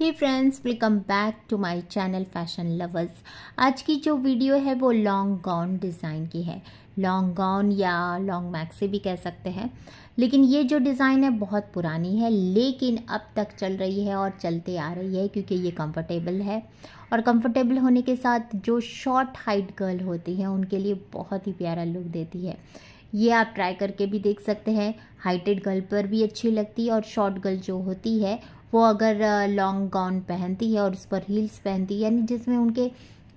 he friends welcome back to my channel fashion lovers आज की जो वीडियो है वो लॉन्ग गाउन डिज़ाइन की है लॉन्ग गाउन या लॉन्ग मैक्सी भी कह सकते हैं लेकिन ये जो डिज़ाइन है बहुत पुरानी है लेकिन अब तक चल रही है और चलते आ रही है क्योंकि ये कंफर्टेबल है और कंफर्टेबल होने के साथ जो शॉर्ट हाइट गर्ल होती है उनके लिए बहुत ही प्यारा लुक देती है ये आप ट्राई करके भी देख सकते हैं हाइटेड गर्ल पर भी अच्छी लगती है और शॉर्ट गर्ल जो होती है वो अगर लॉन्ग गाउन पहनती है और उस पर हील्स पहनती है यानी जिसमें उनके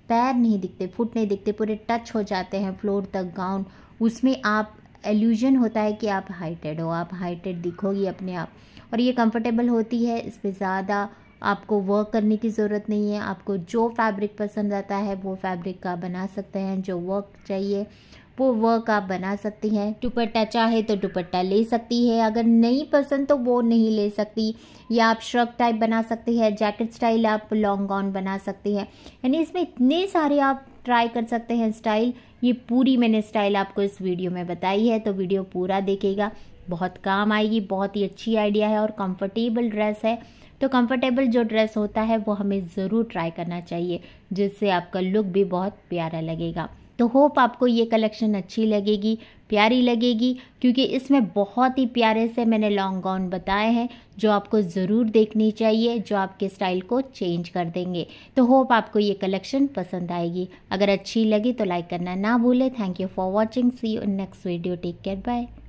पैर नहीं दिखते फुट नहीं दिखते पूरे टच हो जाते हैं फ्लोर तक गाउन उसमें आप एल्यूजन होता है कि आप हाइटेड हो आप हाइटेड दिखोगी अपने आप और ये कंफर्टेबल होती है इस पर ज़्यादा आपको वर्क करने की ज़रूरत नहीं है आपको जो फैब्रिक पसंद आता है वो फैब्रिक का बना सकते हैं जो वर्क चाहिए वो वर्क आप बना सकती हैं दुपट्टा चाहे तो दुपट्टा ले सकती है अगर नहीं पसंद तो वो नहीं ले सकती या आप श्रक टाइप बना सकती है जैकेट स्टाइल आप लॉन्ग गाउन बना सकती है यानी इसमें इतने सारे आप ट्राई कर सकते हैं स्टाइल ये पूरी मैंने स्टाइल आपको इस वीडियो में बताई है तो वीडियो पूरा देखेगा बहुत काम आएगी बहुत ही अच्छी आइडिया है और कंफर्टेबल ड्रेस है तो कंफर्टेबल जो ड्रेस होता है वो हमें ज़रूर ट्राई करना चाहिए जिससे आपका लुक भी बहुत प्यारा लगेगा तो होप आपको ये कलेक्शन अच्छी लगेगी प्यारी लगेगी क्योंकि इसमें बहुत ही प्यारे से मैंने लॉन्ग गाउन बताए हैं जो आपको ज़रूर देखनी चाहिए जो आपके स्टाइल को चेंज कर देंगे तो होप आपको ये कलेक्शन पसंद आएगी अगर अच्छी लगी तो लाइक करना ना भूलें thank you for watching see you next video take care bye